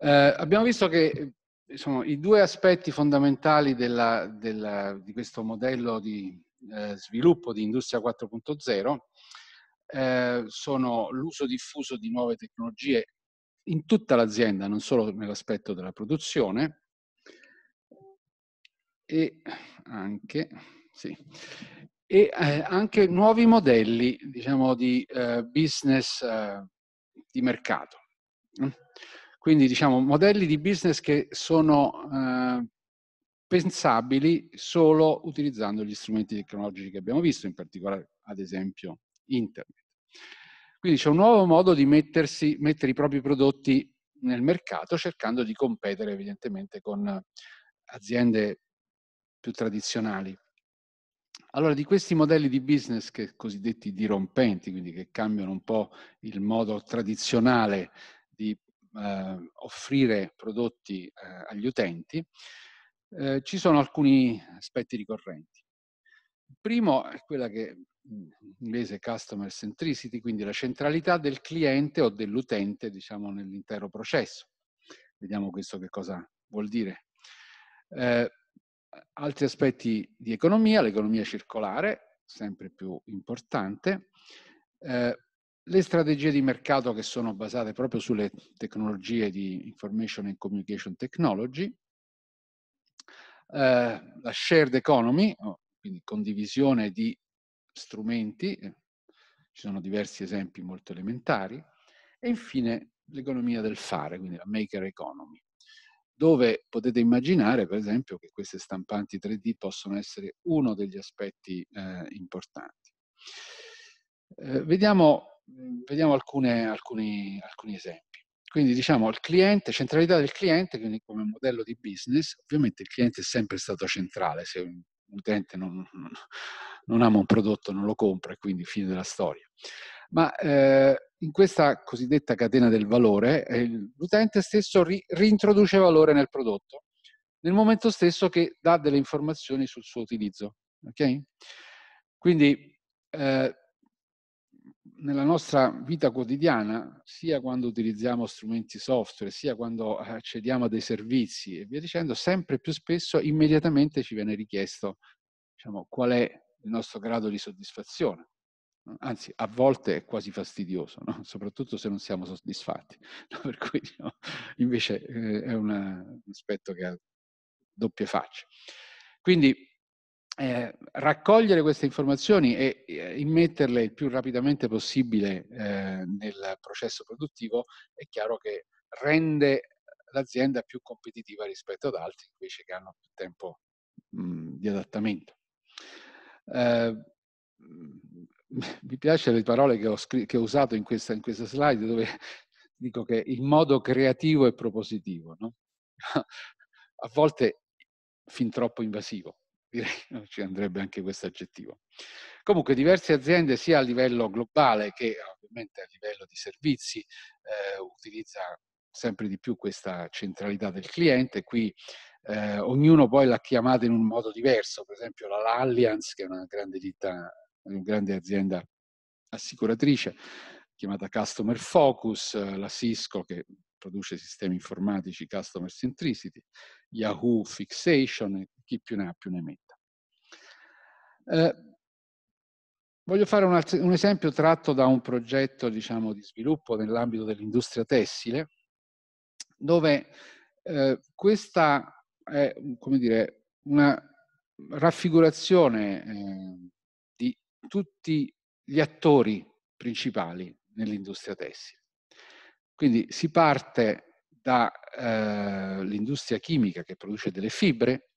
Eh, abbiamo visto che insomma, i due aspetti fondamentali della, della, di questo modello di eh, sviluppo di Industria 4.0 eh, sono l'uso diffuso di nuove tecnologie in tutta l'azienda, non solo nell'aspetto della produzione, e anche, sì, e, eh, anche nuovi modelli diciamo, di eh, business eh, di mercato. Quindi diciamo modelli di business che sono eh, pensabili solo utilizzando gli strumenti tecnologici che abbiamo visto, in particolare ad esempio internet. Quindi c'è un nuovo modo di mettersi, mettere i propri prodotti nel mercato cercando di competere evidentemente con aziende più tradizionali. Allora, di questi modelli di business che cosiddetti dirompenti, quindi che cambiano un po' il modo tradizionale di eh, offrire prodotti eh, agli utenti, eh, ci sono alcuni aspetti ricorrenti. Il primo è quella che mm, in inglese customer centricity, quindi la centralità del cliente o dell'utente, diciamo, nell'intero processo. Vediamo questo che cosa vuol dire. Eh, altri aspetti di economia, l'economia circolare, sempre più importante, eh, le strategie di mercato che sono basate proprio sulle tecnologie di Information and Communication Technology, eh, la shared economy, quindi condivisione di strumenti, eh, ci sono diversi esempi molto elementari, e infine l'economia del fare, quindi la maker economy, dove potete immaginare per esempio che queste stampanti 3D possono essere uno degli aspetti eh, importanti. Eh, vediamo Mm, vediamo alcune, alcuni, alcuni esempi. Quindi diciamo il cliente, centralità del cliente, quindi come modello di business, ovviamente il cliente è sempre stato centrale, se un utente non, non, non ama un prodotto non lo compra e quindi fine della storia. Ma eh, in questa cosiddetta catena del valore eh, l'utente stesso ri, rintroduce valore nel prodotto nel momento stesso che dà delle informazioni sul suo utilizzo. Okay? Quindi eh, nella nostra vita quotidiana, sia quando utilizziamo strumenti software, sia quando eh, accediamo a dei servizi e via dicendo, sempre più spesso immediatamente ci viene richiesto diciamo, qual è il nostro grado di soddisfazione. Anzi, a volte è quasi fastidioso, no? soprattutto se non siamo soddisfatti. Per cui no, diciamo, invece eh, è un aspetto che ha doppie facce. Quindi eh, raccogliere queste informazioni e eh, immetterle il più rapidamente possibile eh, nel processo produttivo è chiaro che rende l'azienda più competitiva rispetto ad altri invece che hanno più tempo mh, mm, di adattamento. Eh, mi piacciono le parole che ho, che ho usato in questa, in questa, slide dove dico che il modo creativo e propositivo, no? a volte fin troppo invasivo direi che non ci andrebbe anche questo aggettivo. Comunque diverse aziende sia a livello globale che ovviamente a livello di servizi eh, utilizza sempre di più questa centralità del cliente. Qui eh, ognuno poi l'ha chiamata in un modo diverso, per esempio la Allianz, che è una grande ditta, una grande azienda assicuratrice, chiamata Customer Focus, la Cisco che produce sistemi informatici Customer Centricity, Yahoo Fixation, chi più ne ha più ne metta. Eh, voglio fare un, un, esempio tratto da un progetto diciamo, di sviluppo nell'ambito dell'industria tessile, dove eh, questa è dire, una raffigurazione eh, di tutti gli attori principali nell'industria tessile. Quindi si parte dall'industria eh, chimica che produce delle fibre,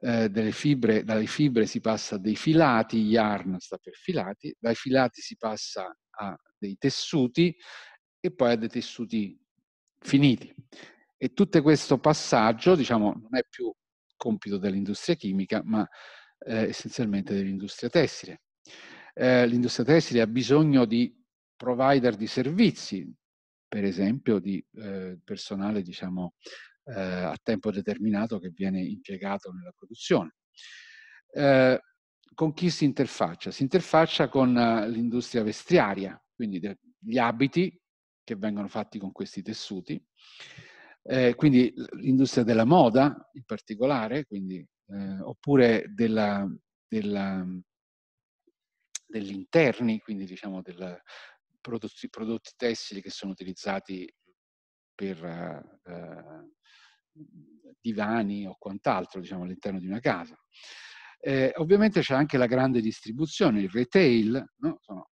eh, fibre, dalle fibre si passa a dei filati, yarn sta per filati, dai filati si passa a dei tessuti e poi a dei tessuti finiti. E tutto questo passaggio, diciamo, non è più compito dell'industria chimica, ma eh, essenzialmente dell'industria tessile. Eh, l'industria tessile ha bisogno di provider di servizi, per esempio di eh, personale diciamo, eh, a tempo determinato che viene impiegato nella produzione. Eh, con chi si interfaccia? Si interfaccia con eh, l'industria vestriaria, quindi de- gli abiti che vengono fatti con questi tessuti, eh, quindi l'industria della moda in particolare, quindi, eh, oppure della, della, mm, degli interni, quindi diciamo dei prodotti, prodotti tessili che sono utilizzati per uh, divani o quant'altro diciamo, all'interno di una casa. Eh, ovviamente c'è anche la grande distribuzione, il retail, no? Sono,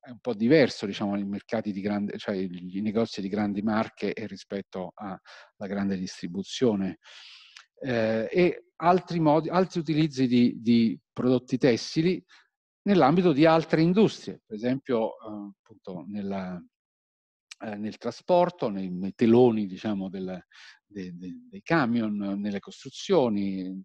è un po' diverso diciamo, i, mercati di grande, cioè i negozi di grandi marche rispetto alla grande distribuzione. Eh, e altri, modi, altri utilizzi di, di prodotti tessili nell'ambito di altre industrie, per esempio eh, appunto nella, eh, nel trasporto, nei, nei teloni diciamo, del, dei, dei, dei camion nelle costruzioni,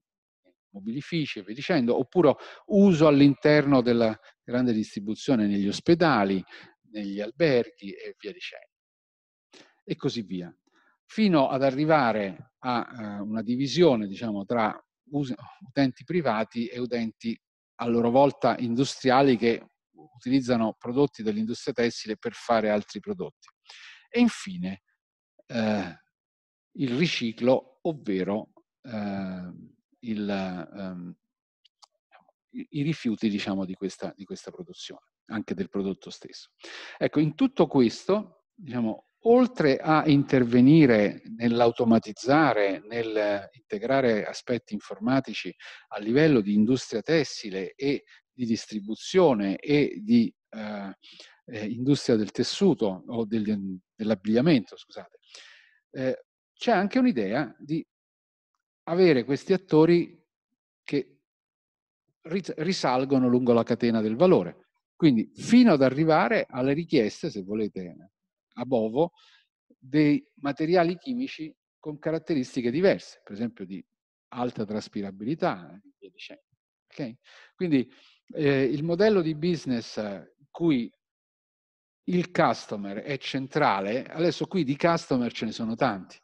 mobilifici e via dicendo, oppure uso all'interno della grande distribuzione negli ospedali, negli alberghi e via dicendo. E così via, fino ad arrivare a eh, una divisione diciamo, tra utenti privati e utenti a loro volta industriali che utilizzano prodotti dell'industria tessile per fare altri prodotti. E infine, eh, il riciclo, ovvero eh, il, ehm, i rifiuti diciamo, di, questa, di, questa, produzione, anche del prodotto stesso. Ecco, in tutto questo, diciamo, oltre a intervenire nell'automatizzare, nell'integrare aspetti informatici a livello di industria tessile e di distribuzione e di eh, eh industria del tessuto o del, dell'abbigliamento, scusate, eh, c'è anche un'idea di avere questi attori che risalgono lungo la catena del valore. Quindi fino ad arrivare alle richieste, se volete, a Bovo, dei materiali chimici con caratteristiche diverse, per esempio di alta traspirabilità e via dicendo. Okay? Quindi eh, il modello di business cui il customer è centrale, adesso qui di customer ce ne sono tanti,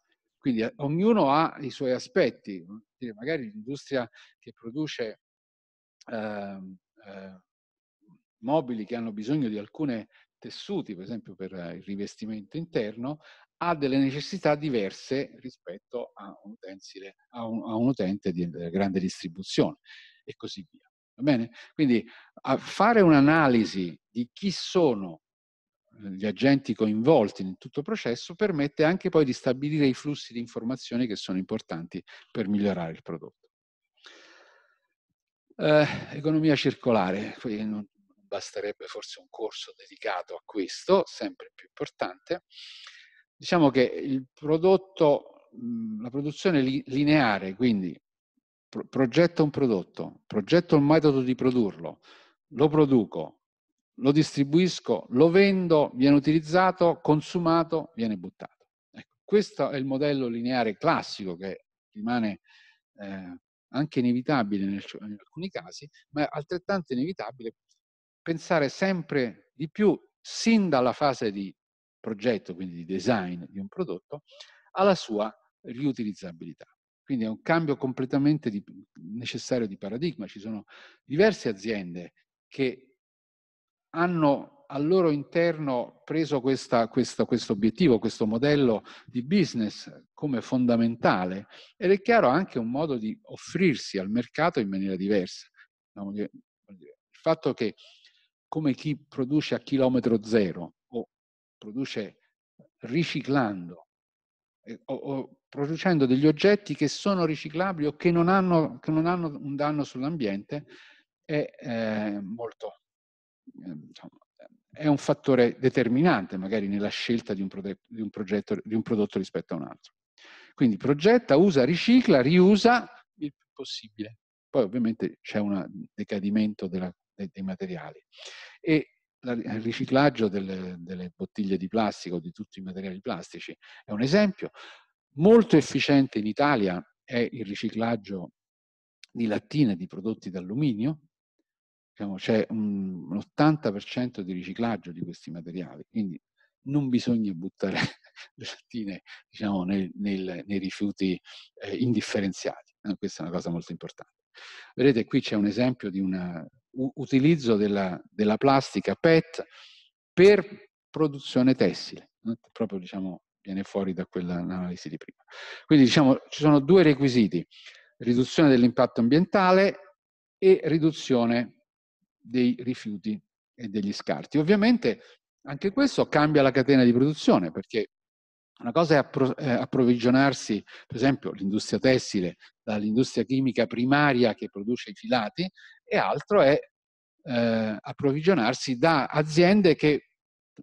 quindi eh, ognuno ha i suoi aspetti, magari l'industria che produce eh, eh, mobili che hanno bisogno di alcuni tessuti, per esempio per il rivestimento interno, ha delle necessità diverse rispetto a un, utensile, a un, a un utente di eh, grande distribuzione e così via. Va bene? Quindi fare un'analisi di chi sono gli agenti coinvolti in tutto il processo permette anche poi di stabilire i flussi di informazioni che sono importanti per migliorare il prodotto. Eh, economia circolare, non basterebbe forse un corso dedicato a questo, sempre più importante. Diciamo che il prodotto, la produzione lineare, quindi progetto un prodotto, progetto il metodo di produrlo, lo produco, lo distribuisco, lo vendo, viene utilizzato, consumato, viene buttato. Ecco, questo è il modello lineare classico che rimane eh, anche inevitabile nel, in alcuni casi, ma è altrettanto inevitabile pensare sempre di più, sin dalla fase di progetto, quindi di design di un prodotto, alla sua riutilizzabilità. Quindi è un cambio completamente di, necessario di paradigma. Ci sono diverse aziende che hanno al loro interno preso questa, questa, questo obiettivo, questo modello di business come fondamentale ed è chiaro anche un modo di offrirsi al mercato in maniera diversa. Il fatto che come chi produce a chilometro zero o produce riciclando eh, o, o producendo degli oggetti che sono riciclabili o che non hanno, che non hanno un danno sull'ambiente è eh, molto, eh, è un fattore determinante magari nella scelta di un, progetto, di, un progetto, di un prodotto rispetto a un altro. Quindi progetta, usa, ricicla, riusa il più possibile. Poi ovviamente c'è un decadimento della, dei, dei, materiali. E la, il riciclaggio delle, delle, bottiglie di plastico, di tutti i materiali plastici, è un esempio. Molto efficiente in Italia è il riciclaggio di lattine di prodotti d'alluminio, diciamo, c'è un, un 80% di riciclaggio di questi materiali, quindi non bisogna buttare le lattine diciamo, nel, nel, nei rifiuti eh, indifferenziati. Eh, questa è una cosa molto importante. Vedete, qui c'è un esempio di un utilizzo della, della, plastica PET per produzione tessile, eh, proprio diciamo, viene fuori da quell'analisi di prima. Quindi diciamo, ci sono due requisiti, riduzione dell'impatto ambientale e riduzione dei rifiuti e degli scarti. Ovviamente anche questo cambia la catena di produzione perché una cosa è appro- eh, approvvigionarsi, per esempio, l'industria tessile dall'industria chimica primaria che produce i filati e altro è eh, approvvigionarsi da aziende che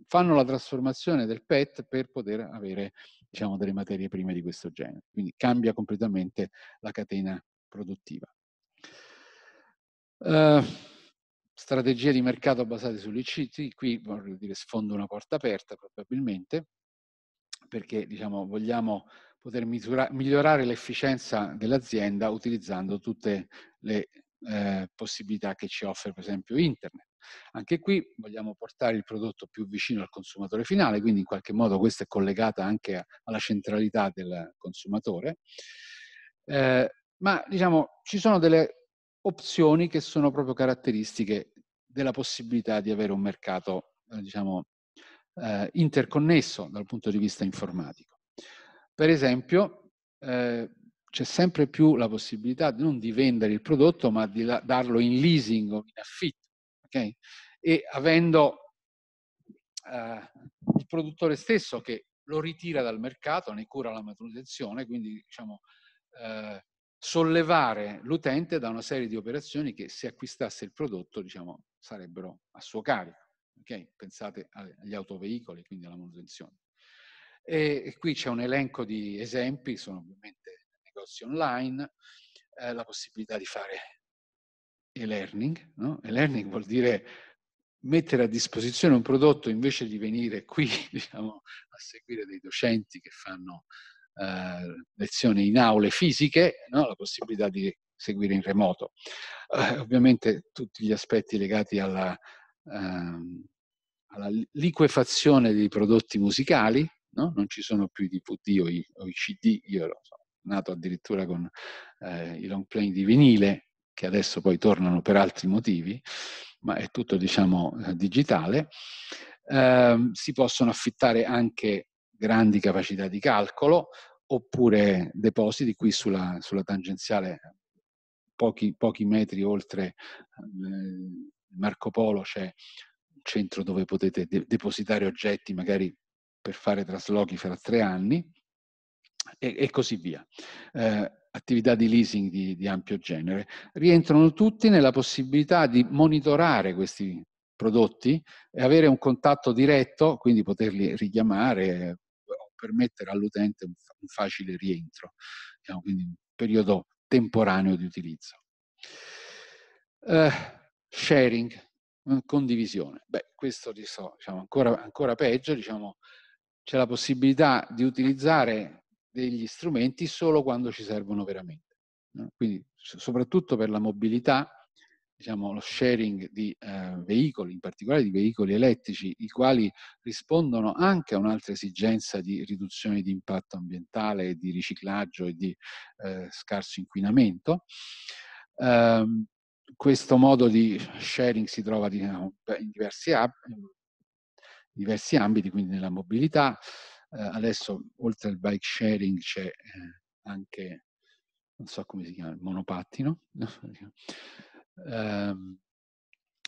fanno la trasformazione del PET per poter avere diciamo, delle materie prime di questo genere. Quindi cambia completamente la catena produttiva. Uh, strategie di mercato basate sull'ICT, qui voglio dire sfondo una porta aperta probabilmente, perché diciamo, vogliamo poter misura, migliorare l'efficienza dell'azienda utilizzando tutte le eh, possibilità che ci offre per esempio internet. Anche qui vogliamo portare il prodotto più vicino al consumatore finale, quindi in qualche modo questa è collegata anche alla centralità del consumatore. Eh, ma diciamo, ci sono delle opzioni che sono proprio caratteristiche della possibilità di avere un mercato, eh, diciamo, eh, interconnesso dal punto di vista informatico. Per esempio, eh, c'è sempre più la possibilità non di vendere il prodotto, ma di darlo in leasing o in affitto. Okay? E avendo eh, il produttore stesso che lo ritira dal mercato, ne cura la manutenzione, quindi diciamo, eh, sollevare l'utente da una serie di operazioni che se acquistasse il prodotto diciamo, sarebbero a suo carico. Okay? Pensate agli autoveicoli, quindi alla manutenzione. E, e qui c'è un elenco di esempi, sono ovviamente negozi online, eh, la possibilità di fare e-learning. No? E-learning vuol dire mettere a disposizione un prodotto invece di venire qui diciamo, a seguire dei docenti che fanno eh, lezioni in aule fisiche, no? la possibilità di seguire in remoto. Eh, ovviamente tutti gli aspetti legati alla, ehm, alla liquefazione dei prodotti musicali, no? non ci sono più i DVD o i, o i CD, io ero nato addirittura con eh, i long playing di vinile, che adesso poi tornano per altri motivi, ma è tutto diciamo eh, digitale. Ehm, si possono affittare anche grandi capacità di calcolo oppure depositi qui sulla, sulla tangenziale pochi, pochi, metri oltre eh, Marco Polo c'è un centro dove potete de- depositare oggetti magari per fare traslochi fra tre anni e, e così via. Eh, attività di leasing di, di ampio genere, rientrano tutti nella possibilità di monitorare questi prodotti e avere un contatto diretto, quindi poterli richiamare, permettere all'utente un, un, facile rientro, diciamo, quindi un periodo temporaneo di utilizzo. Uh, sharing, mm, condivisione. Beh, questo so, diciamo, ancora, ancora peggio, diciamo, c'è la possibilità di utilizzare degli strumenti solo quando ci servono veramente. No? Quindi soprattutto per la mobilità diciamo, lo sharing di eh, veicoli, in particolare di veicoli elettrici, i quali rispondono anche a un'altra esigenza di riduzione di impatto ambientale, di riciclaggio e di eh, scarso inquinamento. Eh, questo modo di sharing si trova diciamo, in, diversi hub, in diversi, ambiti, quindi nella mobilità. Eh, adesso, oltre al bike sharing, c'è eh, anche, non so come si chiama, il monopattino. Diciamo. Ehm,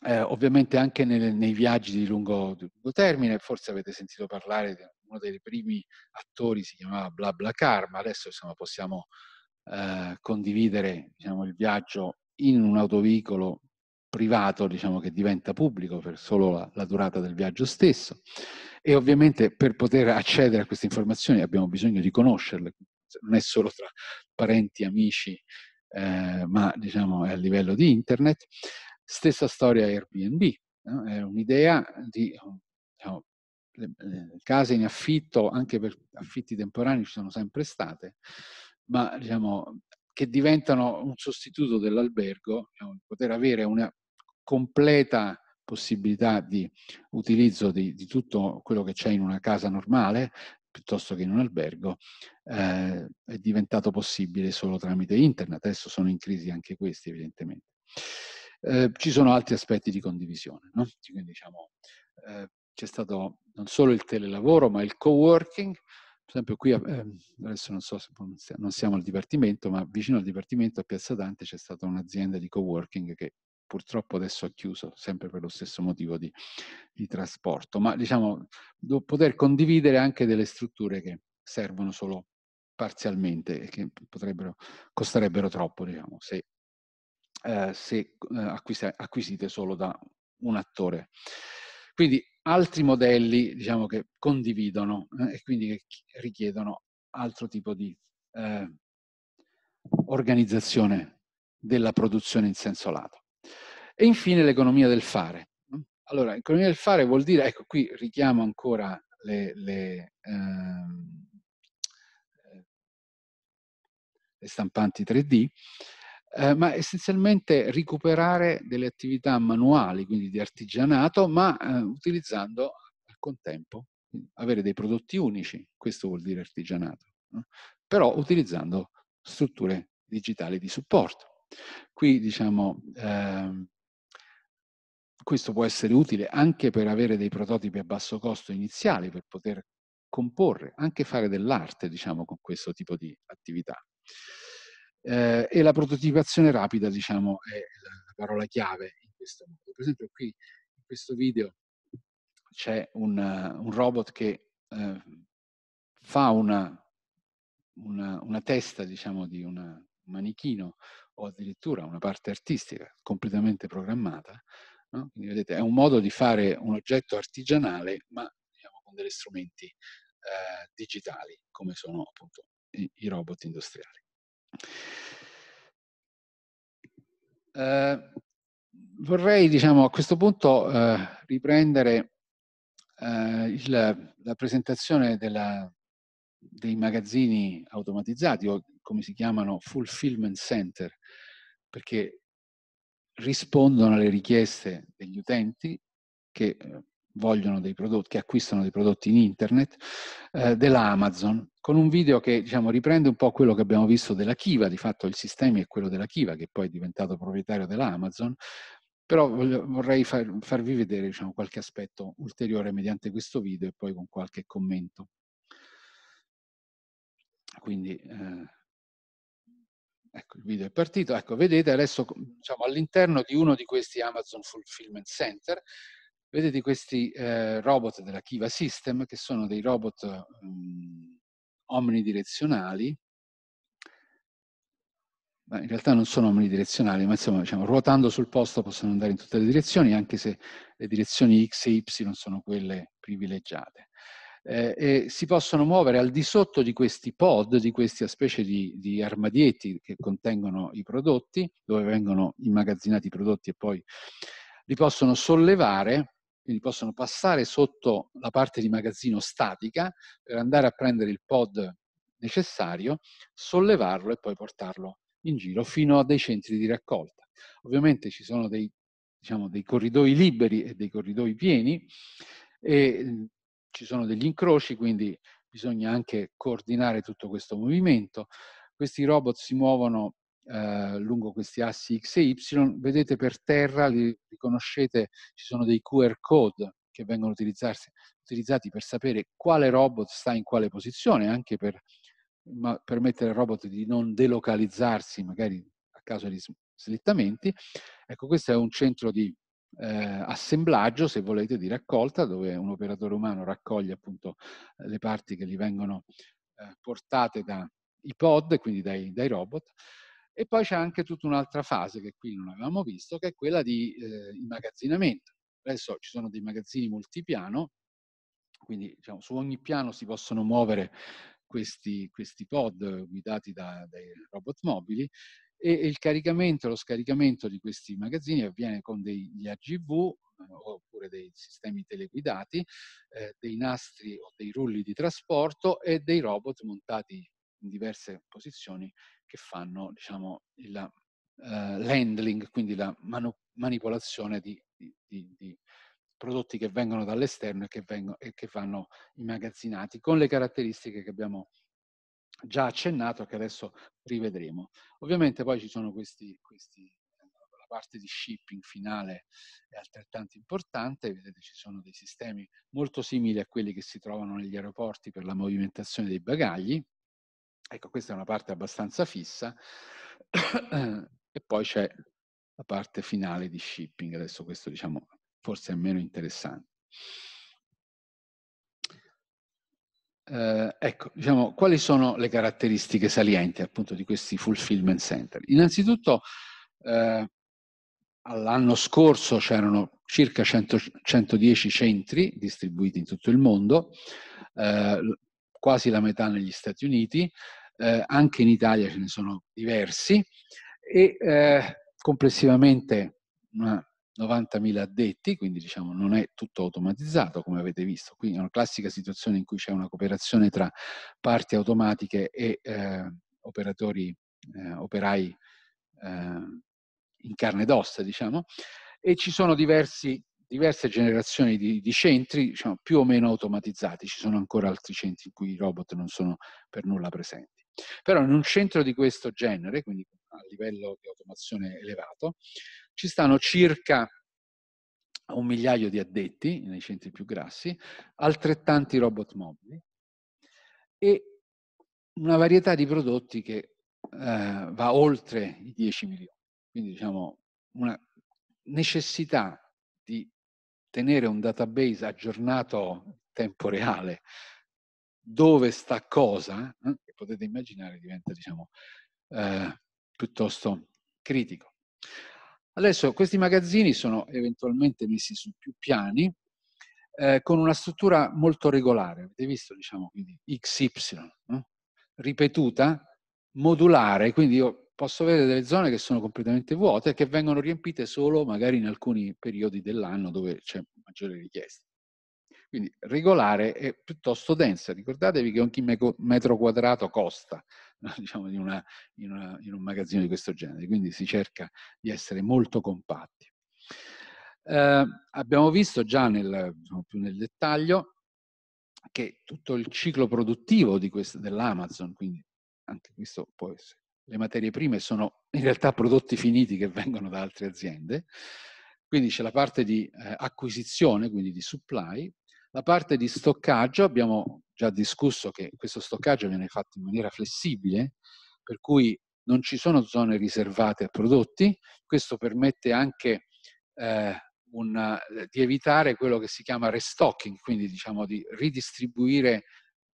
eh, ovviamente anche nel, nei viaggi di lungo, di lungo, termine, forse avete sentito parlare di uno dei primi attori, si chiamava Bla Bla Car, ma adesso insomma, possiamo eh, condividere diciamo, il viaggio in un autoveicolo privato diciamo, che diventa pubblico per solo la, la, durata del viaggio stesso e ovviamente per poter accedere a queste informazioni abbiamo bisogno di conoscerle, non è solo tra parenti, amici eh, ma diciamo è a livello di internet. Stessa storia Airbnb, no? è un'idea di diciamo, le, le case in affitto, anche per affitti temporanei ci sono sempre state, ma diciamo che diventano un sostituto dell'albergo, diciamo, poter avere una completa possibilità di utilizzo di, di, tutto quello che c'è in una casa normale, piuttosto che in un albergo, eh, è diventato possibile solo tramite internet. Adesso sono in crisi anche questi, evidentemente. Eh, ci sono altri aspetti di condivisione, no? Quindi, diciamo, eh, c'è stato non solo il telelavoro, ma il co-working. Per esempio qui, eh, ehm, adesso non so se non siamo al dipartimento, ma vicino al dipartimento a Piazza Dante c'è stata un'azienda di co-working che purtroppo adesso ha chiuso, sempre per lo stesso motivo di, di trasporto, ma diciamo poter condividere anche delle strutture che servono solo parzialmente e che potrebbero, costerebbero troppo, diciamo, se, eh, se eh, acquisite, acquisite solo da un attore. Quindi altri modelli, diciamo, che condividono eh, e quindi che richiedono altro tipo di eh, organizzazione della produzione in senso lato. E infine l'economia del fare. Allora, economia del fare vuol dire, ecco qui richiamo ancora le, le, ehm, le stampanti 3D, eh, ma essenzialmente recuperare delle attività manuali, quindi di artigianato, ma eh, utilizzando al contempo, avere dei prodotti unici, questo vuol dire artigianato, no? però utilizzando strutture digitali di supporto. Qui diciamo, eh, questo può essere utile anche per avere dei prototipi a basso costo iniziali, per poter comporre, anche fare dell'arte, diciamo, con questo tipo di attività. Eh, e la prototipazione rapida, diciamo, è la parola chiave in questo modo. Per esempio qui, in questo video, c'è un, un robot che eh, fa una, una, una, testa, diciamo, di una, un manichino o addirittura una parte artistica completamente programmata, No? Quindi vedete, è un modo di fare un oggetto artigianale, ma diciamo, con degli strumenti eh, digitali, come sono appunto i, i robot industriali. Eh, vorrei, diciamo, a questo punto eh, riprendere eh, il, la presentazione della, dei magazzini automatizzati o come si chiamano fulfillment center perché rispondono alle richieste degli utenti che eh, vogliono dei prodotti, che acquistano dei prodotti in internet, eh, della Amazon, con un video che diciamo, riprende un po' quello che abbiamo visto della Kiva, di fatto il sistema è quello della Kiva, che poi è diventato proprietario della Amazon, però voglio, vorrei far, farvi vedere diciamo, qualche aspetto ulteriore mediante questo video e poi con qualche commento. Quindi... Eh, Ecco, il video è partito. Ecco, vedete adesso diciamo, all'interno di uno di questi Amazon Fulfillment Center, vedete questi eh, robot della Kiva System, che sono dei robot mh, mm, omnidirezionali, ma in realtà non sono omnidirezionali, ma insomma, diciamo, ruotando sul posto possono andare in tutte le direzioni, anche se le direzioni X e Y sono quelle privilegiate eh, e si possono muovere al di sotto di questi pod, di questa specie di, di, armadietti che contengono i prodotti, dove vengono immagazzinati i prodotti e poi li possono sollevare, quindi possono passare sotto la parte di magazzino statica per andare a prendere il pod necessario, sollevarlo e poi portarlo in giro fino a dei centri di raccolta. Ovviamente ci sono dei, diciamo, dei corridoi liberi e dei corridoi pieni e ci sono degli incroci, quindi bisogna anche coordinare tutto questo movimento. Questi robot si muovono eh, lungo questi assi X e Y, vedete per terra, li riconoscete, ci sono dei QR code che vengono utilizzati per sapere quale robot sta in quale posizione, anche per permettere al robot di non delocalizzarsi magari a caso di slittamenti. Ecco, questo è un centro di eh, assemblaggio, se volete, di raccolta, dove un operatore umano raccoglie appunto le parti che gli vengono eh, portate dai pod, quindi dai, dai, robot. E poi c'è anche tutta un'altra fase che qui non avevamo visto, che è quella di eh, immagazzinamento. Adesso ci sono dei magazzini multipiano, quindi diciamo, su ogni piano si possono muovere questi, questi pod guidati da, dai robot mobili e il caricamento, lo scaricamento di questi magazzini avviene con degli AGV eh, oppure dei sistemi teleguidati, eh, dei nastri o dei rulli di trasporto e dei robot montati in diverse posizioni che fanno diciamo, il, uh, quindi la manu- manipolazione di, di, di, prodotti che vengono dall'esterno e che, vengono, e che vanno immagazzinati con le caratteristiche che abbiamo già accennato che adesso rivedremo. Ovviamente poi ci sono questi, questi la parte di shipping finale è altrettanto importante, vedete ci sono dei sistemi molto simili a quelli che si trovano negli aeroporti per la movimentazione dei bagagli, ecco questa è una parte abbastanza fissa, e poi c'è la parte finale di shipping, adesso questo diciamo forse è meno interessante. Eh, ecco, diciamo, quali sono le caratteristiche salienti appunto di questi fulfillment center? Innanzitutto, eh, all'anno scorso c'erano circa 100, 110 centri distribuiti in tutto il mondo, eh, quasi la metà negli Stati Uniti, eh, anche in Italia ce ne sono diversi e eh, complessivamente una 90.000 addetti, quindi diciamo non è tutto automatizzato come avete visto, qui è una classica situazione in cui c'è una cooperazione tra parti automatiche e eh, operatori, eh, operai eh, in carne ed ossa, diciamo, e ci sono diversi diverse generazioni di, di centri diciamo, più o meno automatizzati, ci sono ancora altri centri in cui i robot non sono per nulla presenti. Però in un centro di questo genere, quindi a livello di automazione elevato, ci stanno circa un migliaio di addetti nei centri più grassi, altrettanti robot mobili e una varietà di prodotti che eh, va oltre i 10 milioni. Quindi diciamo una necessità di tenere un database aggiornato in tempo reale dove sta cosa, eh, che potete immaginare diventa diciamo, eh, piuttosto critico. Adesso questi magazzini sono eventualmente messi su più piani eh, con una struttura molto regolare, avete visto diciamo quindi XY, no? ripetuta, modulare, quindi io posso avere delle zone che sono completamente vuote e che vengono riempite solo magari in alcuni periodi dell'anno dove c'è maggiore richiesta. Quindi regolare è piuttosto densa. Ricordatevi che ogni metro quadrato costa diciamo, in, una, in, una, in un magazzino di questo genere, quindi si cerca di essere molto compatti. Eh, abbiamo visto già nel, diciamo, più nel dettaglio che tutto il ciclo produttivo dell'Amazon, quindi anche questo può essere, le materie prime sono in realtà prodotti finiti che vengono da altre aziende, quindi c'è la parte di eh, acquisizione, quindi di supply, la parte di stoccaggio, abbiamo già discusso che questo stoccaggio viene fatto in maniera flessibile, per cui non ci sono zone riservate a prodotti, questo permette anche eh, una, eh, di evitare quello che si chiama restocking, quindi diciamo di ridistribuire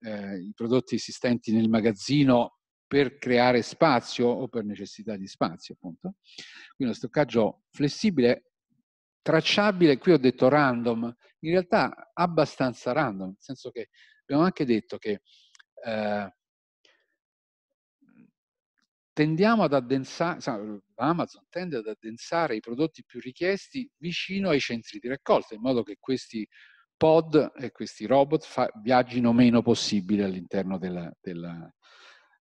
eh, i prodotti esistenti nel magazzino per creare spazio o per necessità di spazio, appunto. Quindi lo stoccaggio flessibile tracciabile, qui ho detto random, in realtà abbastanza random, nel senso che abbiamo anche detto che eh, tendiamo ad addensare, Amazon tende ad addensare i prodotti più richiesti vicino ai centri di raccolta, in modo che questi pod e questi robot fa, viaggino meno possibile all'interno della, della...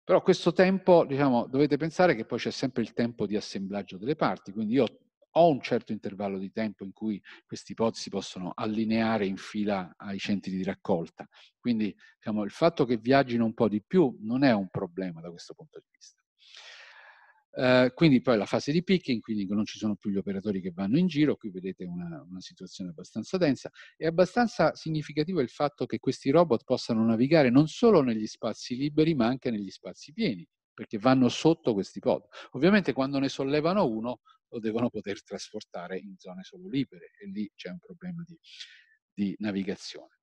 Però questo tempo, diciamo, dovete pensare che poi c'è sempre il tempo di assemblaggio delle parti, quindi io ho ho un certo intervallo di tempo in cui questi pod si possono allineare in fila ai centri di raccolta. Quindi diciamo, il fatto che viaggino un po' di più non è un problema da questo punto di vista. Eh, quindi poi la fase di picking, quindi non ci sono più gli operatori che vanno in giro, qui vedete una, una situazione abbastanza densa, è abbastanza significativo il fatto che questi robot possano navigare non solo negli spazi liberi ma anche negli spazi pieni, perché vanno sotto questi pod. Ovviamente quando ne sollevano uno lo devono poter trasportare in zone solo libere e lì c'è un problema di, di navigazione.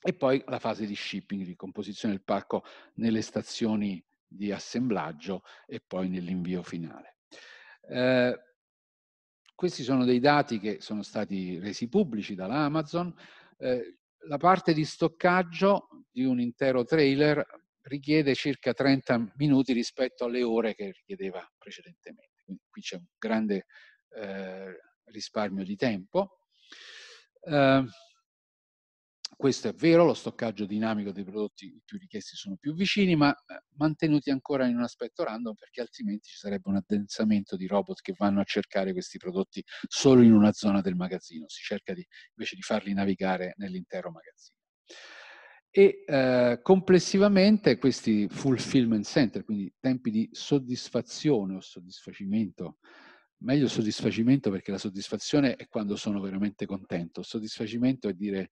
E poi la fase di shipping, di composizione del pacco nelle stazioni di assemblaggio e poi nell'invio finale. Eh, questi sono dei dati che sono stati resi pubblici dall'Amazon. Eh, la parte di stoccaggio di un intero trailer richiede circa 30 minuti rispetto alle ore che richiedeva precedentemente quindi qui c'è un grande eh, risparmio di tempo. Eh, questo è vero, lo stoccaggio dinamico dei prodotti più richiesti sono più vicini, ma eh, mantenuti ancora in un aspetto random perché altrimenti ci sarebbe un addensamento di robot che vanno a cercare questi prodotti solo in una zona del magazzino, si cerca di, invece di farli navigare nell'intero magazzino e eh, complessivamente questi fulfillment center, quindi tempi di soddisfazione o soddisfacimento, meglio soddisfacimento perché la soddisfazione è quando sono veramente contento, soddisfacimento è dire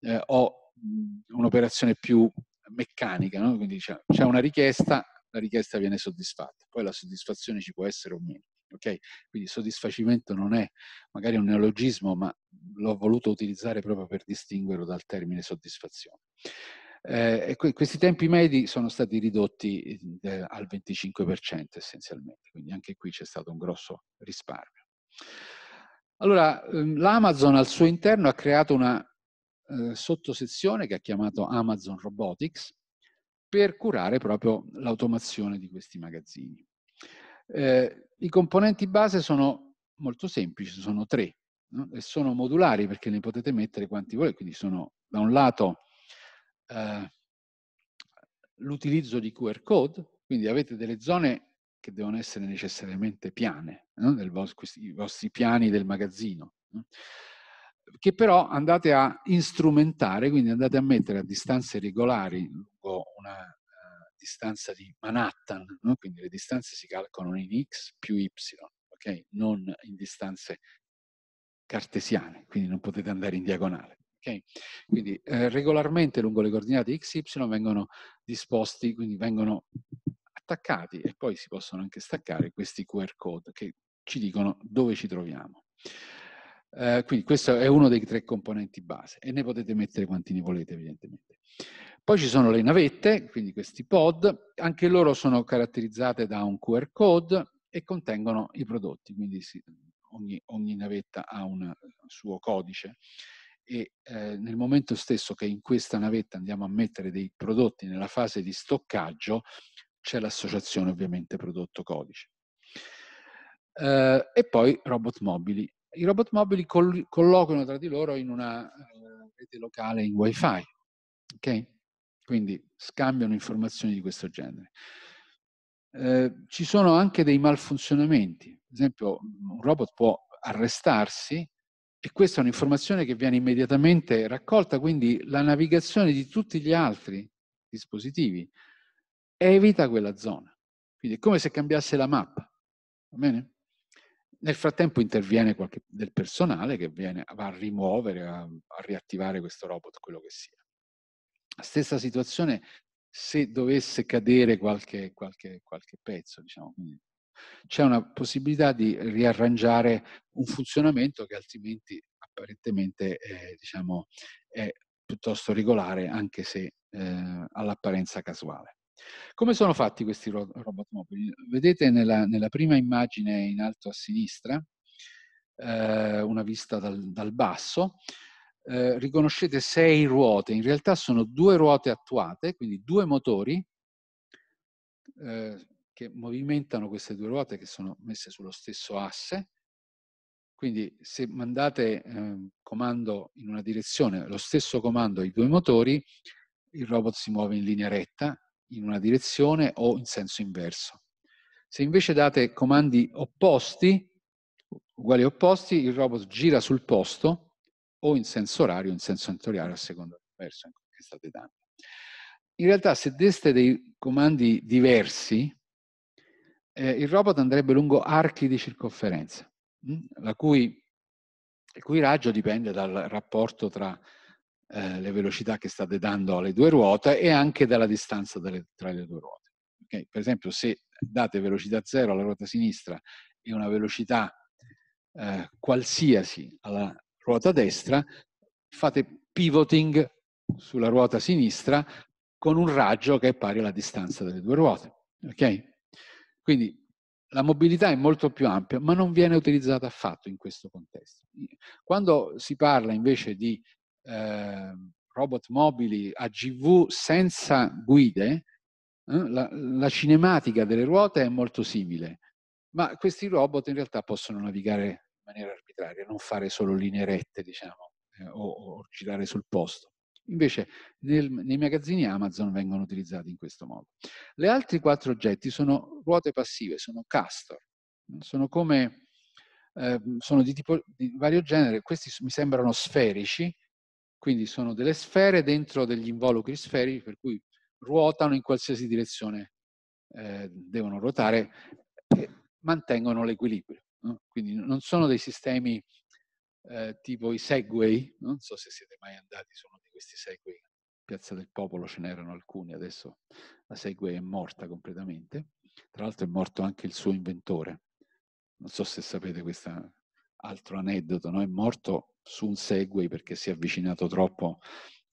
eh, ho mm, un'operazione più meccanica, no? quindi c'è, c'è una richiesta, la richiesta viene soddisfatta, poi la soddisfazione ci può essere o meno ok? Quindi soddisfacimento non è magari un neologismo, ma l'ho voluto utilizzare proprio per distinguerlo dal termine soddisfazione. Eh, que- questi tempi medi sono stati ridotti eh, eh al 25% essenzialmente, quindi anche qui c'è stato un grosso risparmio. Allora, ehm, l'Amazon al suo interno ha creato una eh, sottosezione che ha chiamato Amazon Robotics per curare proprio l'automazione di questi magazzini. Eh, i componenti base sono molto semplici, sono tre, no? e sono modulari perché ne potete mettere quanti volete, quindi sono da un lato eh, l'utilizzo di QR code, quindi avete delle zone che devono essere necessariamente piane, no? vostro, questi, i vostri piani del magazzino, no? che però andate a instrumentare, quindi andate a mettere a distanze regolari lungo una distanza di Manhattan, no? quindi le distanze si calcolano in x più y, okay? non in distanze cartesiane, quindi non potete andare in diagonale. Okay? Quindi eh, regolarmente lungo le coordinate x, y vengono disposti, quindi vengono attaccati e poi si possono anche staccare questi QR code che ci dicono dove ci troviamo. Eh, quindi questo è uno dei tre componenti base e ne potete mettere quanti ne volete evidentemente. Poi ci sono le navette, quindi questi pod, anche loro sono caratterizzate da un QR code e contengono i prodotti, quindi si, ogni, ogni, navetta ha un suo codice e eh, nel momento stesso che in questa navetta andiamo a mettere dei prodotti nella fase di stoccaggio c'è l'associazione ovviamente prodotto codice. Eh, e poi robot mobili i robot mobili col- colloquiano tra di loro in una uh, rete locale in wifi, ok? Quindi scambiano informazioni di questo genere. Eh, ci sono anche dei malfunzionamenti, ad esempio un robot può arrestarsi e questa è un'informazione che viene immediatamente raccolta, quindi la navigazione di tutti gli altri dispositivi evita quella zona. Quindi è come se cambiasse la mappa, va bene? Nel frattempo interviene qualche del personale che viene, va a rimuovere, a, a riattivare questo robot, quello che sia. Stessa situazione se dovesse cadere qualche, qualche, qualche pezzo, diciamo. c'è una possibilità di riarrangiare un funzionamento che altrimenti apparentemente è, diciamo, è piuttosto regolare, anche se eh, all'apparenza casuale. Come sono fatti questi ro- robot mobili? Vedete nella, nella, prima immagine in alto a sinistra, eh, una vista dal, dal basso, eh, riconoscete sei ruote, in realtà sono due ruote attuate, quindi due motori eh, che movimentano queste due ruote che sono messe sullo stesso asse. Quindi se mandate ehm, comando in una direzione, lo stesso comando ai due motori, il robot si muove in linea retta in una direzione o in senso inverso. Se invece date comandi opposti, uguali a opposti, il robot gira sul posto o in senso orario o in senso antoriale a seconda del verso che state dando. In realtà se deste dei comandi diversi, eh, il robot andrebbe lungo archi di circonferenza, mh? Mm? la cui, il cui raggio dipende dal rapporto tra eh, le velocità che state dando alle due ruote e anche dalla distanza delle, tra le due ruote. Okay? Per esempio, se date velocità zero alla ruota sinistra e una velocità eh, qualsiasi alla ruota destra, fate pivoting sulla ruota sinistra con un raggio che è pari alla distanza delle due ruote. Okay? Quindi la mobilità è molto più ampia, ma non viene utilizzata affatto in questo contesto. Quando si parla invece di eh, robot mobili AGV senza guide, eh, la, la cinematica delle ruote è molto simile, ma questi robot in realtà possono navigare in maniera arbitraria, non fare solo linee rette, diciamo, eh, o, o, girare sul posto. Invece nel, nei magazzini Amazon vengono utilizzati in questo modo. Le altri quattro oggetti sono ruote passive, sono castor, sono come eh, sono di tipo di vario genere, questi mi sembrano sferici, quindi sono delle sfere dentro degli involucri sferici per cui ruotano in qualsiasi direzione eh, devono ruotare e mantengono l'equilibrio. No? Quindi non sono dei sistemi eh, tipo i Segway, non so se siete mai andati su uno di questi Segway, Piazza del Popolo ce n'erano alcuni, adesso la Segway è morta completamente, tra l'altro è morto anche il suo inventore, non so se sapete questa altro aneddoto, no? è morto su un segway perché si è avvicinato troppo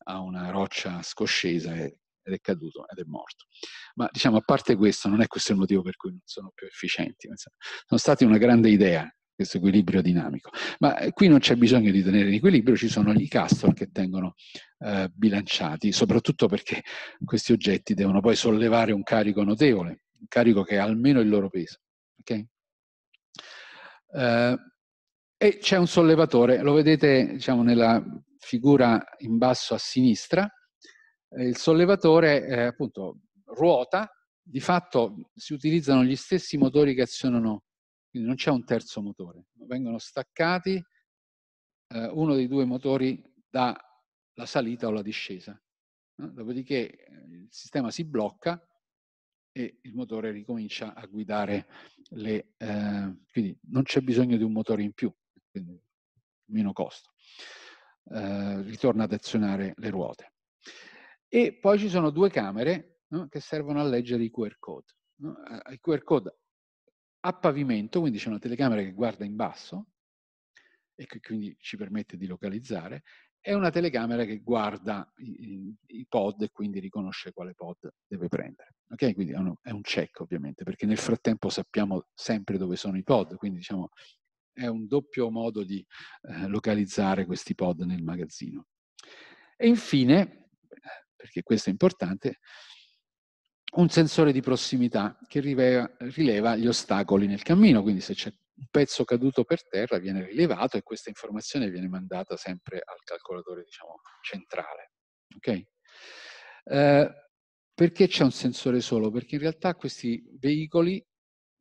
a una roccia scoscesa ed è caduto ed è morto. Ma diciamo, a parte questo, non è questo il motivo per cui non sono più efficienti. Sono stati una grande idea questo equilibrio dinamico. Ma eh, qui non c'è bisogno di tenere in equilibrio, ci sono gli castor che tengono eh, bilanciati, soprattutto perché questi oggetti devono poi sollevare un carico notevole, un carico che è almeno il loro peso. Okay? Eh, e c'è un sollevatore, lo vedete diciamo, nella figura in basso a sinistra. Eh, il sollevatore eh, appunto ruota, di fatto si utilizzano gli stessi motori che azionano, quindi non c'è un terzo motore, vengono staccati eh, uno dei due motori dalla salita o la discesa. Dopodiché eh, il sistema si blocca e il motore ricomincia a guidare le... Eh, quindi non c'è bisogno di un motore in più quindi meno costo. Eh, ritorna ad azionare le ruote. E poi ci sono due camere no, che servono a leggere i QR code. No? I QR code a pavimento, quindi c'è una telecamera che guarda in basso e che quindi ci permette di localizzare, e una telecamera che guarda i, i pod e quindi riconosce quale pod deve prendere. Okay? Quindi è, uno, è un check ovviamente, perché nel frattempo sappiamo sempre dove sono i pod, quindi diciamo è un doppio modo di eh, localizzare questi pod nel magazzino. E infine, eh, perché questo è importante, un sensore di prossimità che rileva, rileva gli ostacoli nel cammino, quindi se c'è un pezzo caduto per terra viene rilevato e questa informazione viene mandata sempre al calcolatore diciamo, centrale. Okay? Eh, perché c'è un sensore solo? Perché in realtà questi veicoli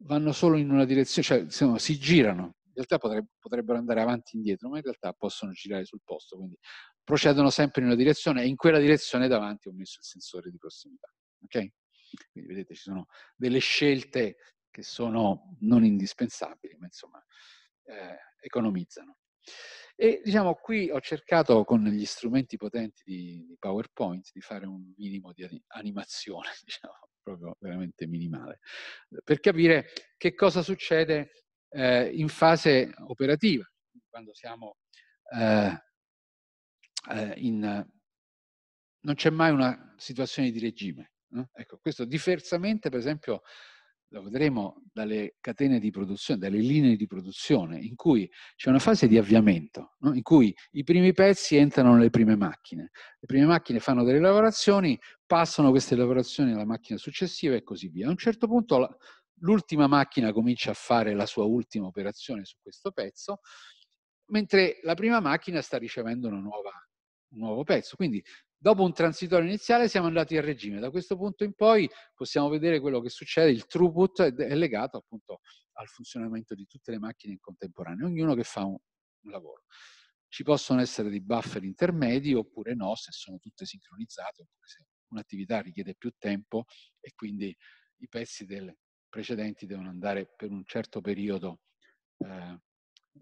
vanno solo in una direzione, cioè insomma, si girano, in realtà potrebbero andare avanti e indietro, ma in realtà possono girare sul posto, quindi procedono sempre in una direzione e in quella direzione davanti ho messo il sensore di prossimità. Ok? Quindi vedete ci sono delle scelte che sono non indispensabili, ma insomma eh, economizzano. E diciamo qui ho cercato con gli strumenti potenti di, di PowerPoint di fare un minimo di animazione, diciamo, proprio veramente minimale, per capire che cosa succede eh, in fase operativa, quando siamo eh, eh, in... non c'è mai una situazione di regime. No? Ecco, questo diversamente, per esempio, lo vedremo dalle catene di produzione, dalle linee di produzione, in cui c'è una fase di avviamento, no? in cui i primi pezzi entrano nelle prime macchine, le prime macchine fanno delle lavorazioni, passano queste lavorazioni alla macchina successiva e così via. A un certo punto l'ultima macchina comincia a fare la sua ultima operazione su questo pezzo, mentre la prima macchina sta ricevendo nuova, un nuovo pezzo. Quindi dopo un transitorio iniziale siamo andati a regime. Da questo punto in poi possiamo vedere quello che succede, il throughput è legato appunto al funzionamento di tutte le macchine in contemporanea, ognuno che fa un, un lavoro. Ci possono essere dei buffer intermedi oppure no, se sono tutte sincronizzate, oppure se un'attività richiede più tempo e quindi i pezzi del, precedenti devono andare per un certo periodo eh,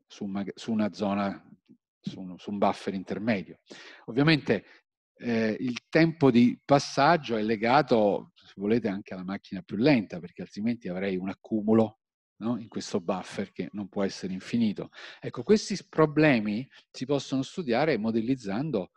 su, una, su, una zona, su un, su un buffer intermedio. Ovviamente eh, il tempo di passaggio è legato, se volete, anche alla macchina più lenta, perché altrimenti avrei un accumulo no? in questo buffer che non può essere infinito. Ecco, questi problemi si possono studiare modellizzando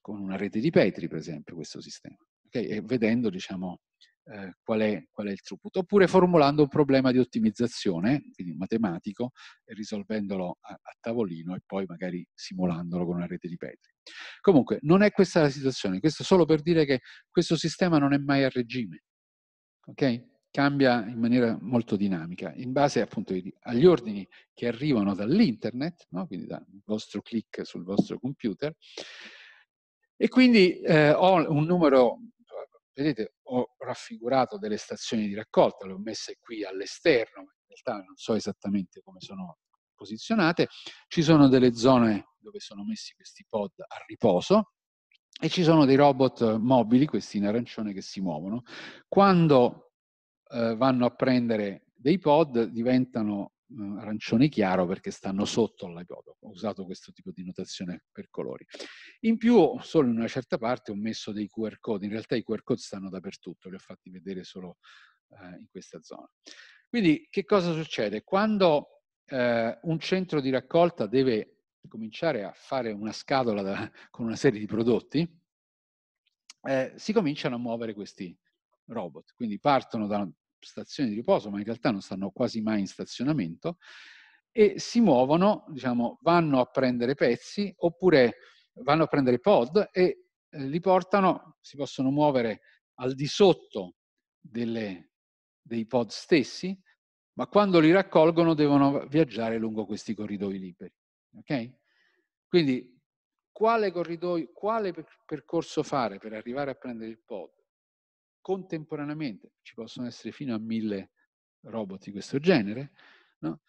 con una rete di Petri, per esempio, questo sistema, okay? e vedendo, diciamo, eh, qual, è, qual, è, il throughput, oppure formulando un problema di ottimizzazione, quindi matematico, e risolvendolo a, a, tavolino e poi magari simulandolo con una rete di petri. Comunque, non è questa la situazione, questo solo per dire che questo sistema non è mai a regime, ok? Cambia in maniera molto dinamica, in base appunto agli ordini che arrivano dall'internet, no? quindi dal vostro click sul vostro computer, e quindi eh, ho un numero Vedete, ho raffigurato delle stazioni di raccolta, le ho messe qui all'esterno, in realtà non so esattamente come sono posizionate. Ci sono delle zone dove sono messi questi pod a riposo e ci sono dei robot mobili, questi in arancione, che si muovono. Quando eh, vanno a prendere dei pod diventano arancione chiaro perché stanno sotto all'aiodo. Ho usato questo tipo di notazione per colori. In più, solo in una certa parte ho messo dei QR code. In realtà i QR code stanno dappertutto, li ho fatti vedere solo eh, in questa zona. Quindi che cosa succede? Quando eh, un centro di raccolta deve cominciare a fare una scatola da, con una serie di prodotti, eh, si cominciano a muovere questi robot. Quindi partono da, stazioni di riposo, ma in realtà non stanno quasi mai in stazionamento, e si muovono, diciamo, vanno a prendere pezzi oppure vanno a prendere pod e eh, li portano, si possono muovere al di sotto delle, dei pod stessi, ma quando li raccolgono devono viaggiare lungo questi corridoi liberi. Okay? Quindi quale, corridoio, quale percorso fare per arrivare a prendere il pod, contemporaneamente, ci possono essere fino a mille robot di questo genere, no?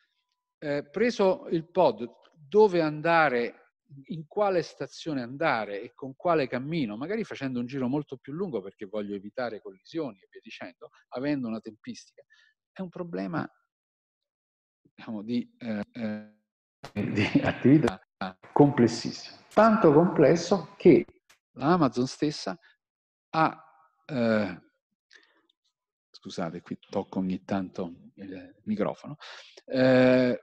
eh, preso il pod, dove andare, in quale stazione andare e con quale cammino, magari facendo un giro molto più lungo perché voglio evitare collisioni e via dicendo, avendo una tempistica, è un problema diciamo, di, eh, eh di attività complessissima, tanto complesso che l'Amazon stessa ha eh, scusate, qui tocco ogni tanto il microfono, eh,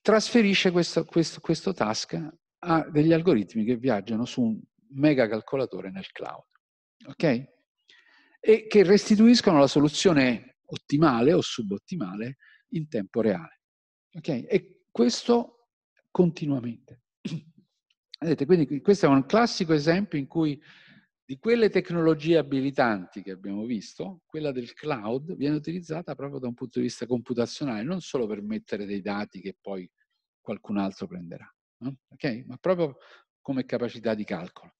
trasferisce questo, questo, questo task a degli algoritmi che viaggiano su un mega calcolatore nel cloud, ok? E che restituiscono la soluzione ottimale o subottimale in tempo reale, ok? E questo continuamente. Vedete, quindi questo è un classico esempio in cui di quelle tecnologie abilitanti che abbiamo visto, quella del cloud viene utilizzata proprio da un punto di vista computazionale, non solo per mettere dei dati che poi qualcun altro prenderà, no? okay? ma proprio come capacità di calcolo.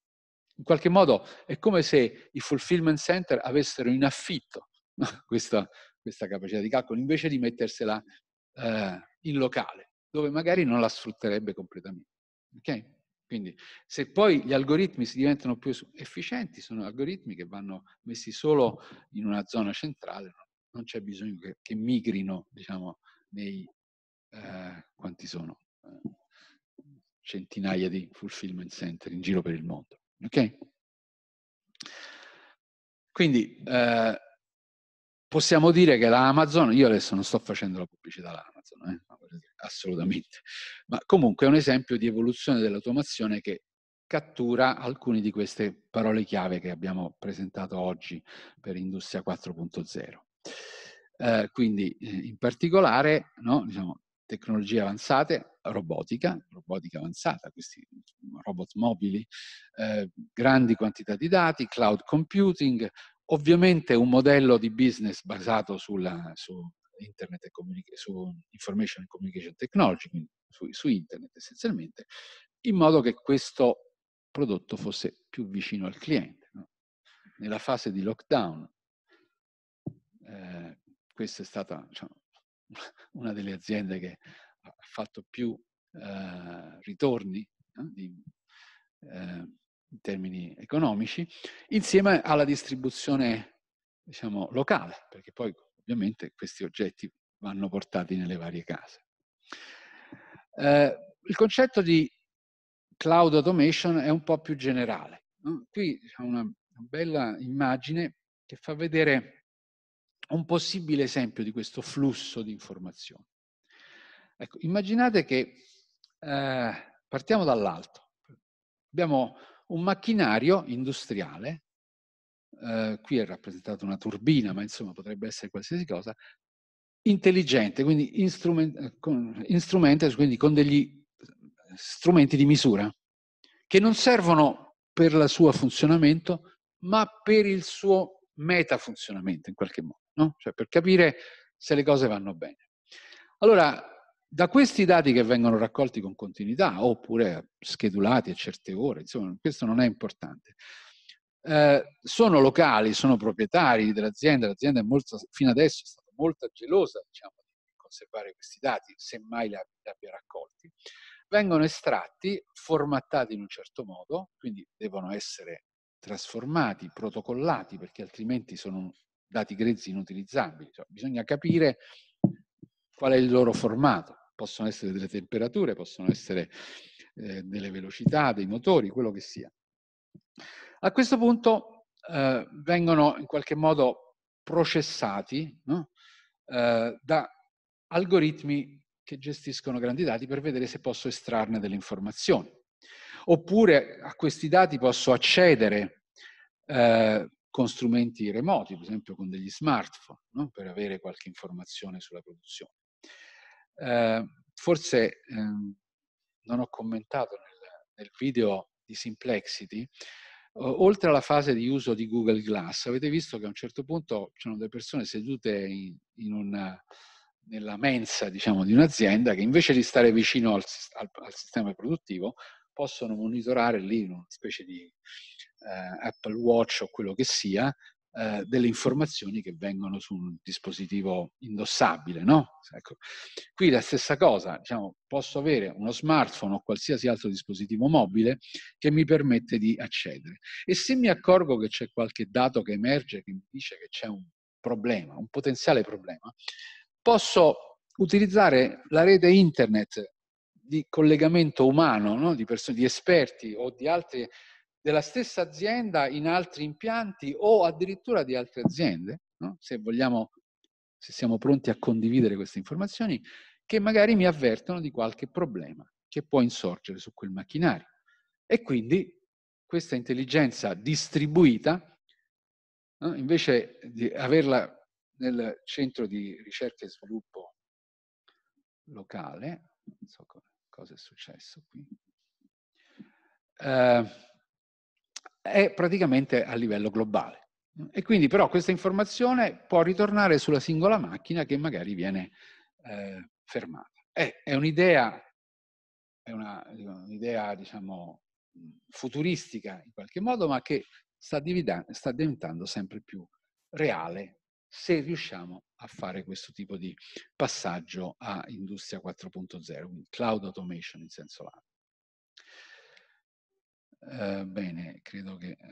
In qualche modo è come se i fulfillment center avessero in affitto no? questa, questa, capacità di calcolo, invece di mettersela eh, in locale, dove magari non la sfrutterebbe completamente. Okay? Quindi se poi gli algoritmi si diventano più efficienti, sono algoritmi che vanno messi solo in una zona centrale, non c'è bisogno che, che migrino, diciamo, nei eh, quanti sono? Eh, centinaia di fulfillment center in giro per il mondo. Ok? Quindi eh, possiamo dire che la Amazon, io adesso non sto facendo la pubblicità all'Amazon, eh, assolutamente. Ma comunque è un esempio di evoluzione dell'automazione che cattura alcune di queste parole chiave che abbiamo presentato oggi per Industria 4.0. Eh, quindi eh, in particolare no, diciamo, tecnologie avanzate, robotica, robotica avanzata, questi robot mobili, eh, grandi quantità di dati, cloud computing, ovviamente un modello di business basato sulla, su internet e comunica- su information and communication technology, quindi su, su internet essenzialmente, in modo che questo prodotto fosse più vicino al cliente. No? Nella fase di lockdown, eh, questa è stata diciamo, una delle aziende che ha fatto più eh, ritorni eh, di, in termini economici, insieme alla distribuzione diciamo, locale, perché poi ovviamente questi oggetti vanno portati nelle varie case. Eh, il concetto di cloud automation è un po' più generale. No? Qui c'è una bella immagine che fa vedere un possibile esempio di questo flusso di informazioni. Ecco, immaginate che eh, partiamo dall'alto. Abbiamo un macchinario industriale eh, qui è rappresentata una turbina, ma insomma potrebbe essere qualsiasi cosa, intelligente, quindi instrument, eh, con, quindi con degli eh, strumenti di misura, che non servono per il suo funzionamento, ma per il suo metafunzionamento in qualche modo, no? cioè per capire se le cose vanno bene. Allora, da questi dati che vengono raccolti con continuità, oppure schedulati a certe ore, insomma, questo non è importante, eh, sono locali, sono proprietari dell'azienda, l'azienda molto, fino adesso è stata molto gelosa diciamo, di conservare questi dati, semmai li abbia raccolti, vengono estratti, formattati in un certo modo, quindi devono essere trasformati, protocollati, perché altrimenti sono dati grezzi inutilizzabili. Cioè, bisogna capire qual è il loro formato. Possono essere delle temperature, possono essere eh, delle velocità, dei motori, quello che sia. A questo punto eh, vengono in qualche modo processati no? eh, da algoritmi che gestiscono grandi dati per vedere se posso estrarne delle informazioni. Oppure a questi dati posso accedere eh, con strumenti remoti, per esempio con degli smartphone, no? per avere qualche informazione sulla produzione. Eh, forse eh, non ho commentato nel, nel video di Simplexity, oltre alla fase di uso di Google Glass, avete visto che a un certo punto c'erano delle persone sedute in, in una, nella mensa diciamo, di un'azienda che invece di stare vicino al, al, al sistema produttivo possono monitorare lì in una specie di eh, Apple Watch o quello che sia eh, delle informazioni che vengono su un dispositivo indossabile. No? Ecco. Qui la stessa cosa, diciamo, posso avere uno smartphone o qualsiasi altro dispositivo mobile che mi permette di accedere. E se mi accorgo che c'è qualche dato che emerge che mi dice che c'è un problema, un potenziale problema, posso utilizzare la rete internet di collegamento umano, no? di, person- di esperti o di altre della stessa azienda in altri impianti o addirittura di altre aziende, no? se vogliamo, se siamo pronti a condividere queste informazioni, che magari mi avvertono di qualche problema che può insorgere su quel macchinario. E quindi questa intelligenza distribuita, no? invece di averla nel centro di ricerca e sviluppo locale, non so cosa è successo qui, eh, è praticamente a livello globale. E quindi però questa informazione può ritornare sulla singola macchina che magari viene eh, fermata. È, è un'idea, un diciamo, futuristica in qualche modo, ma che sta, sta diventando sempre più reale se riusciamo a fare questo tipo di passaggio a industria 4.0, quindi cloud automation in senso lato. Eh, bene, credo che eh,